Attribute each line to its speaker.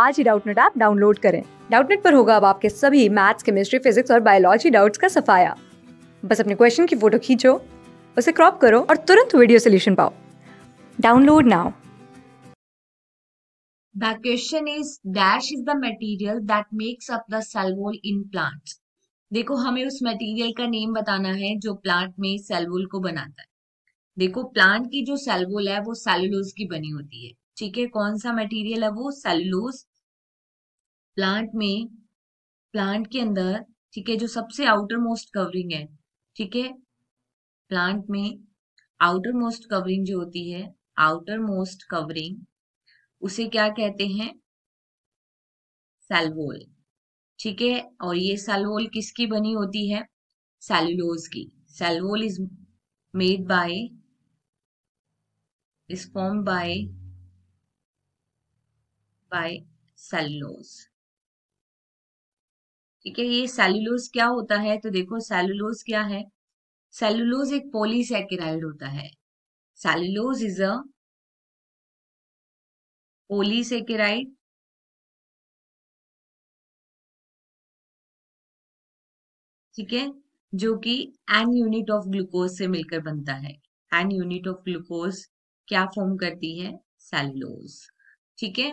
Speaker 1: आज ही Doubtnut app download करें डाउटनेट पर होगा अब आपके सभी मैथ्स केमिस्ट्री फिजिक्स और बायोलॉजी डाउट्स का सफाया बस अपने क्वेश्चन की फोटो खींचो उसे क्रॉप करो और तुरंत वीडियो सोल्यूशन पाओ download now
Speaker 2: The question is dash is the material that makes up the salvole in plants. देखो हमें उस मटेरियल का नेम बताना है जो प्लांट में सेलवोल को बनाता है देखो प्लांट की जो सेलवोल है वो सेलुलोज की बनी होती है ठीक है कौन सा मटेरियल है वो सेलुलोज प्लांट में प्लांट के अंदर ठीक है जो सबसे आउटर मोस्ट कवरिंग है ठीक है प्लांट में आउटर मोस्ट कवरिंग जो होती है आउटर मोस्ट कवरिंग उसे क्या कहते हैं सेलवोल ठीक है और ये सेलवोल किसकी बनी होती है सेलुलोज की cell wall is made by is form by by cellulose ठीक है ये सेलुलोज क्या होता है तो देखो सेलुलोज क्या है सेलुलोज एक पोलीसेकेराइड होता है सेलुलोज इज अ पोलीसेकेराइड ठीक है जो कि एन यूनिट ऑफ ग्लूकोज से मिलकर बनता है एन यूनिट ऑफ ग्लूकोज क्या फॉर्म करती है सेलुलोज ठीक है